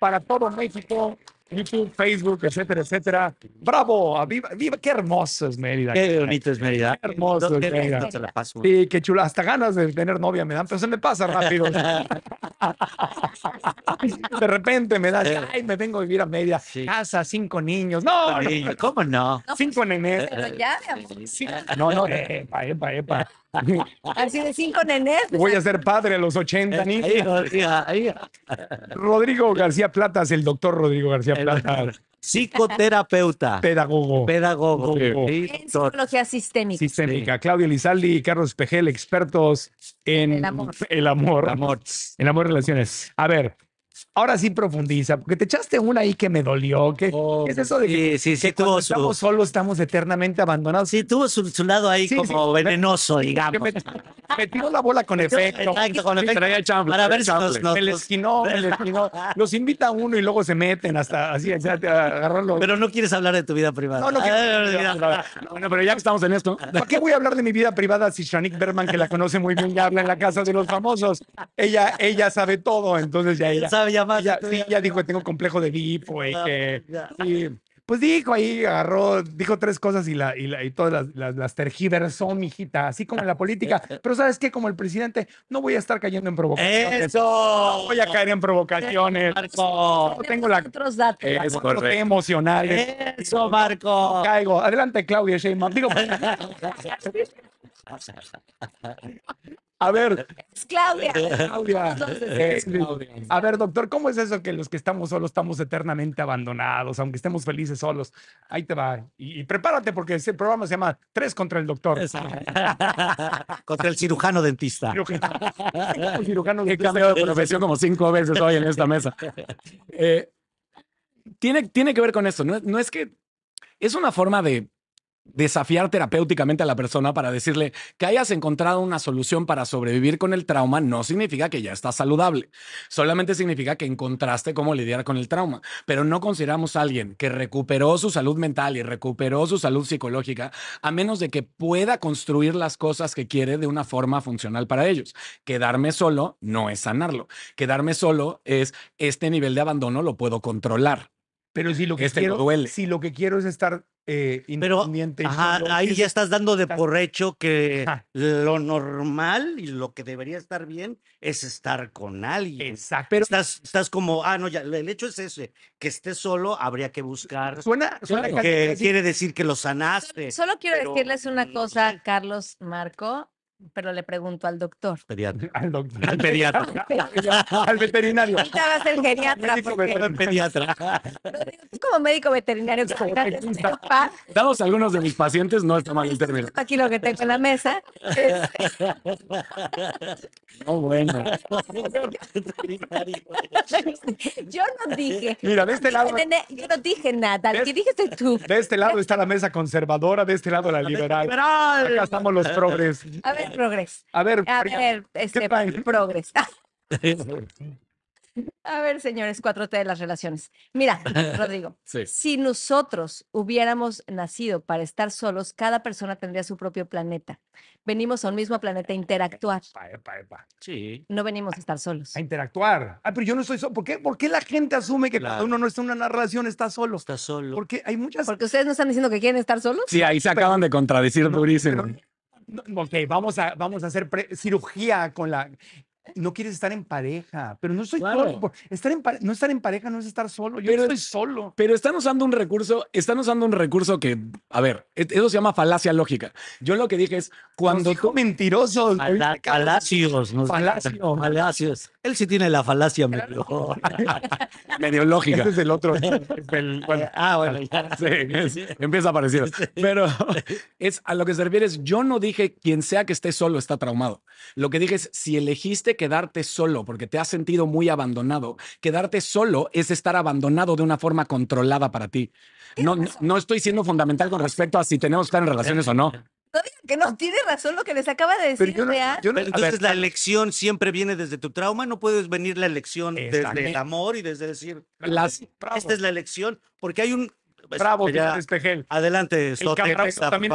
para todo México, YouTube, Facebook, etcétera, etcétera. Bravo, viva, viva, qué hermosa es Mérida. Qué bonito es Mérida. Qué hermoso es Sí, qué chula. Hasta ganas de tener novia me dan, pero se me pasa rápido. de repente me da, ay, me vengo a vivir a Mérida. Casa, cinco niños. No, ¿cómo no? Cinco nenes. Pero pues ya, mi No, no, epa, epa, epa. Así de cinco nenés. Voy a ser padre a los 80, niños. Rodrigo García Platas, el doctor Rodrigo García Platas. Psicoterapeuta. Pedagogo. Pedagogo. En psicología sistémica. Sistémica. Claudio Lizaldi y Carlos Pejel, expertos en el amor. en amor. y relaciones. A ver, ahora sí profundiza, porque te echaste una ahí que me dolió. Que, oh, es eso de que, sí, estamos solos, estamos eternamente abandonados? Sí, tuvo su, lado ahí como venenoso, digamos. Me, la bola con efecto. Exacto, con efecto. Para ver si nos, nos, me esquinó, me esquinó. Los invita uno y luego se meten hasta así, agarrarlo. Pero no quieres hablar de tu vida privada. No, no ah, quiero. bueno, pero ya que estamos en esto, ¿para qué voy a hablar de mi vida privada si Shanik Berman, que la conoce muy bien, ya habla en la casa de los famosos? Ella, ella sabe todo, entonces ya ella. ¿Sabe ya sí, ya dijo, tengo complejo de VIP, ah, que Pues dijo ahí, agarró, dijo tres cosas y, la, y, todas las, las, son tergiversó, mijita, así como en la política. Pero ¿sabes que Como el presidente, no voy a estar cayendo en provocaciones. ¡Eso! No voy a caer en provocaciones. Marco. No tengo la... Otros datos. emocionales. ¡Eso, Marco! caigo. Adelante, Claudia Sheinbaum. Digo... A ver. Claudia. Claudia. A ver, doctor, ¿cómo es eso que los que estamos solos estamos eternamente abandonados, aunque estemos felices solos? Ahí te va. Y, prepárate porque ese programa se llama Tres contra el doctor. contra el cirujano dentista. Cirujano, cirujano dentista. He cambiado de profesión como cinco veces hoy en esta mesa. Eh, tiene, tiene que ver con eso. no es que es una forma de desafiar terapéuticamente a la persona para decirle que hayas encontrado una solución para sobrevivir con el trauma no significa que ya estás saludable, solamente significa que encontraste cómo lidiar con el trauma, pero no consideramos a alguien que recuperó su salud mental y recuperó su salud psicológica a menos de que pueda construir las cosas que quiere de una forma funcional para ellos. Quedarme solo no es sanarlo, quedarme solo es este nivel de abandono lo puedo controlar. Pero si lo que este duele. si lo que quiero es estar eh, independiente. Pero, ahí ya estás dando de por hecho que lo normal y lo que debería estar bien es estar con alguien. Exacto. estás, estás como, ah, no, ya, el hecho es ese, que estés solo habría que buscar. Suena, suena que quiere decir que lo sanaste. Solo quiero decirles una cosa, Carlos Marco pero le pregunto al doctor. Pediatra. Al doctor. Al pediatra. al veterinario. Ahí va ser geriatra. Médico porque... pediatra. como médico veterinario Dados algunos de mis pacientes, no está mal el término. Aquí lo que tengo en la mesa. Es... No, bueno. Yo no dije. Mira, de este lado. Yo no dije nada. qué dijiste tú. De este lado está la mesa conservadora, de este lado la, liberal. liberal. Acá estamos los progres. A ver, progres. A ver, a ver, este, progres. A ver, señores, 4T de las relaciones. Mira, Rodrigo, si nosotros hubiéramos nacido para estar solos, cada persona tendría su propio planeta. Venimos a un mismo planeta a interactuar. Sí. No venimos a estar solos. A interactuar. Ah, pero yo no soy solo. ¿Por qué, ¿Por la gente asume que cada uno no está en una relación está solo? Está solo. Porque hay muchas. Porque ustedes no están diciendo que quieren estar solos. Sí, ahí se acaban de contradecir no, durísimo ok, vamos a, vamos a hacer cirugía con la... No quieres estar en pareja, pero no soy solo. Estar no estar en pareja no es estar solo. Yo estoy solo. Pero están usando un recurso, están usando un recurso que, a ver, e, eso se llama falacia lógica. Yo lo que dije es cuando tú mentirosos, falacios, falacios, falacios. Él sí tiene la falacia medio, lógica. Este es el otro. ah, bueno, empieza a aparecer. Pero es a lo que se refiere es, yo no dije quien sea que esté solo está traumado. Lo que dije es, si elegiste quedarte solo porque te has sentido muy abandonado, quedarte solo es estar abandonado de una forma controlada para ti. no, no estoy siendo fundamental con respecto a si tenemos que estar en relaciones o no que no tiene razón lo que les acaba de decir. Yo no, entonces la elección siempre viene desde tu trauma, no puedes venir la elección desde el amor y desde decir, esta es la elección, porque hay un pues, Bravo, pues ya, Espejel. Adelante, También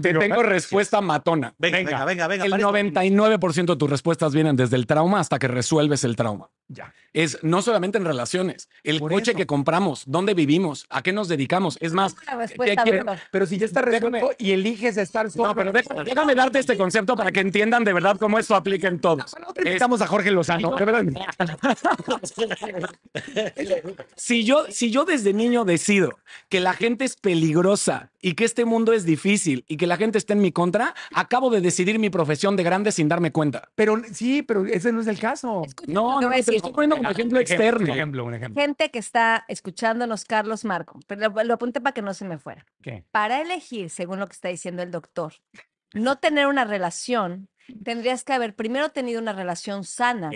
te, tengo respuesta matona. Venga, venga, venga. el 99% de tus respuestas vienen desde el trauma hasta que resuelves el trauma. Ya. Es no solamente en relaciones, el coche que compramos, dónde vivimos, a qué nos dedicamos. Es más, pero, si ya está resuelto y eliges estar solo. No, pero déjame, darte este concepto para que entiendan de verdad cómo esto aplica en todos. a Jorge Lozano. si, yo, si yo desde niño decido que la gente es peligrosa y que este mundo es difícil y que la gente está en mi contra, acabo de decidir mi profesión de grande sin darme cuenta. Pero sí, pero ese no es el caso. no, no, estoy poniendo como ejemplo, externo. ejemplo, un ejemplo. Gente que está escuchándonos, Carlos Marco, pero lo, apunte apunté para que no se me fuera. Para elegir, según lo que está diciendo el doctor, no tener una relación tendrías que haber primero tenido una relación sana.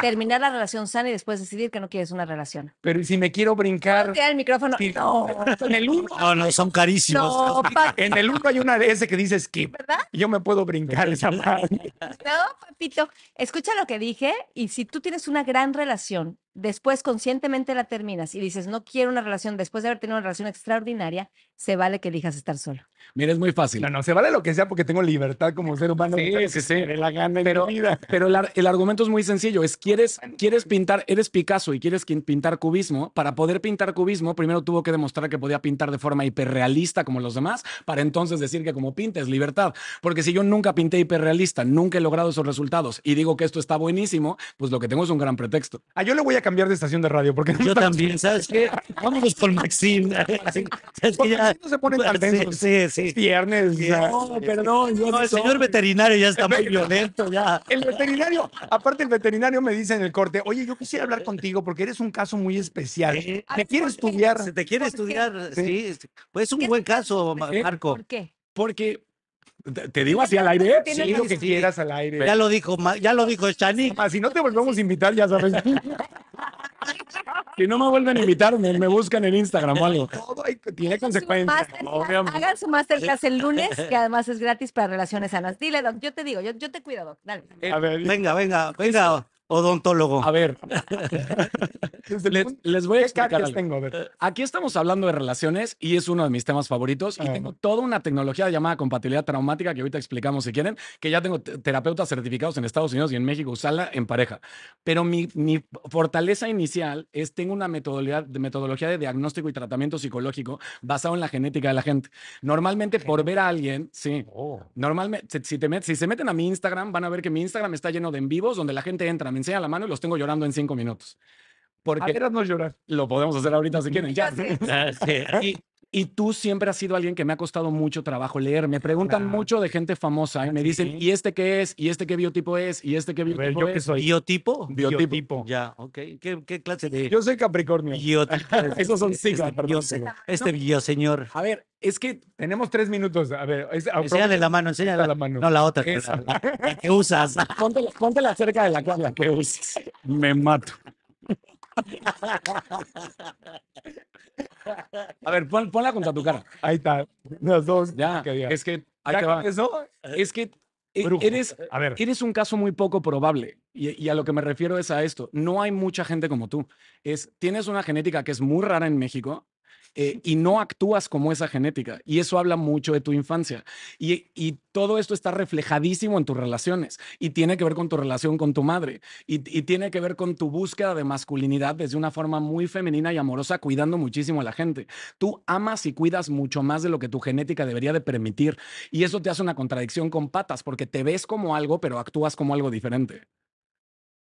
Terminar la relación sana y después decidir que no quieres una relación. Pero si me quiero brincar. el micrófono. no, en el uno. No, no, son carísimos. No, en el uno hay una de ese que dice que ¿Verdad? Yo me puedo brincar esa parte. No, papito. Escucha lo que dije y si tú tienes una gran relación después conscientemente la terminas y dices, no quiero una relación, después de haber tenido una relación extraordinaria, se vale que elijas estar solo. Mira, es muy fácil. No, no, se vale lo que sea porque tengo libertad como ser humano. Sí, sí, sí. la gana pero, Pero el argumento es muy sencillo. Es, quieres, quieres pintar, eres Picasso y quieres pintar cubismo. Para poder pintar cubismo, primero tuvo que demostrar que podía pintar de forma hiperrealista como los demás, para entonces decir que como pintes, libertad. Porque si yo nunca pinté hiperrealista, nunca he logrado esos resultados y digo que esto está buenísimo, pues lo que tengo es un gran pretexto. Ah, yo le voy a cambiar de estación de radio. Porque Yo también, ¿sabes qué? Vámonos con Maxim. no se ponen tan tenso. Sí, sí. Viernes. no, perdón. el señor veterinario ya está muy violento. ya. El veterinario, aparte el veterinario me dice en el corte, oye, yo quisiera hablar contigo porque eres un caso muy especial. ¿Eh? ¿Te quiere estudiar? Se te quiere estudiar, sí. Este, pues es un buen caso, Marco. ¿Por qué? Porque ¿Te digo así al aire? Sí, lo que quieras al aire. Ya lo dijo, ya lo dijo Chani. Si no te volvemos a invitar, ya sabes. Si no me vuelven a invitar, me, buscan en Instagram o algo. tiene consecuencias. Hagan su masterclass el lunes, que además es gratis para relaciones sanas. Dile, yo te digo, yo, te cuido, Dale. Eh, venga, venga, venga odontólogo. A ver, les, voy a explicar. Algo. Tengo, eh, Aquí estamos hablando de relaciones y es uno de mis temas favoritos. Y ah. tengo toda una tecnología llamada compatibilidad traumática que ahorita explicamos si quieren, que ya tengo terapeutas certificados en Estados Unidos y en México, usarla en pareja. Pero mi, fortaleza inicial es tengo una metodología, metodología de diagnóstico y tratamiento psicológico basado en la genética de la gente. Normalmente, por ver a alguien, sí. Oh. Normalmente, si, te si se meten a mi Instagram, van a ver que mi Instagram está lleno de en vivos donde la gente entra, me Enseña la mano y los tengo llorando en cinco minutos. Porque a no llorar. Lo podemos hacer ahorita si quieren. Ya. Ah, sí. Y tú siempre has sido alguien que me ha costado mucho trabajo leer. Me preguntan mucho de gente famosa y me dicen, ¿y este qué es? ¿Y este qué biotipo es? ¿Y este qué biotipo ver, ¿yo Qué soy? ¿Biotipo? Biotipo. Ya, ok. ¿Qué, clase de...? Yo soy Capricornio. Esos son este, este siglas, este perdón. este bioseñor. A ver, es que tenemos tres minutos. A ver, enseñale enséñale la mano, enséñale la, mano. No, la otra, la, que usas. Póntela, póntela cerca de la, cámara. que usas. Me mato. A ver, ponla contra tu cara. Ahí está. Las dos. Ya. es que. es que e, Eres, eres un caso muy poco probable. Y, y, a lo que me refiero es a esto. No hay mucha gente como tú. Es, tienes una genética que es muy rara en México eh, y no actúas como esa genética. Y eso habla mucho de tu infancia. Y, y, todo esto está reflejadísimo en tus relaciones y tiene que ver con tu relación con tu madre y, y tiene que ver con tu búsqueda de masculinidad desde una forma muy femenina y amorosa, cuidando muchísimo a la gente. Tú amas y cuidas mucho más de lo que tu genética debería de permitir. Y eso te hace una contradicción con patas porque te ves como algo, pero actúas como algo diferente.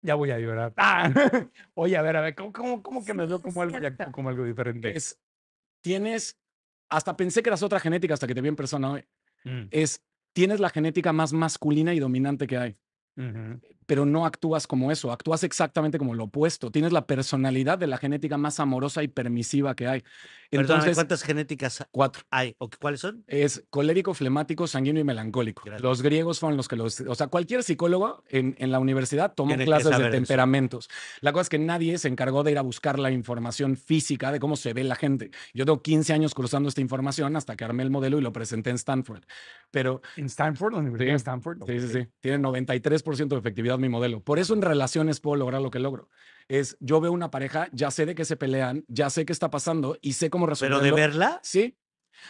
Ya voy a llorar. ¡Ah! Oye, a ver, a ver, ¿cómo, que me veo como algo, como algo diferente? tienes, hasta pensé que eras otra genética hasta que te vi en persona hoy, mm. es, tienes la genética más masculina y dominante que hay. Pero no actúas como eso, actúas exactamente como lo opuesto. Tienes la personalidad de la genética más amorosa y permisiva que hay. Entonces, ¿cuántas genéticas cuatro. hay? ¿O cuáles son? Es colérico, flemático, sanguíneo y melancólico. Los griegos fueron los que los... O sea, cualquier psicólogo en, la universidad tomó clases de temperamentos. La cosa es que nadie se encargó de ir a buscar la información física de cómo se ve la gente. Yo tengo 15 años cruzando esta información hasta que armé el modelo y lo presenté en Stanford. Pero... ¿En Stanford? sí, Stanford? sí, sí. Tiene 93% de efectividad mi modelo. Por eso en relaciones puedo lograr lo que logro es yo veo una pareja, ya sé de qué se pelean, ya sé qué está pasando y sé cómo resolverlo. ¿Pero de verla? Sí.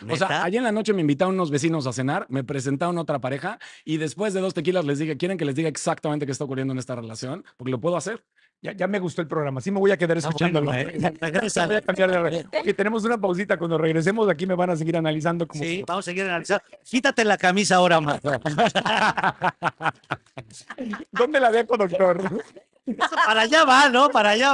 O sea, ayer en la noche me invitaron unos vecinos a cenar, me presentaron otra pareja y después de dos tequilas les dije, ¿quieren que les diga exactamente qué está ocurriendo en esta relación? Porque lo puedo hacer. Ya, ya, me gustó el programa, sí me voy a quedar ah, escuchándolo. Eh, Regresando. voy a cambiar de Oye, tenemos una pausita, cuando regresemos aquí me van a seguir analizando. sí, vamos a seguir analizando. Quítate la camisa ahora, Mato. ¿Dónde la dejo, doctor? para allá va, ¿no? Para allá.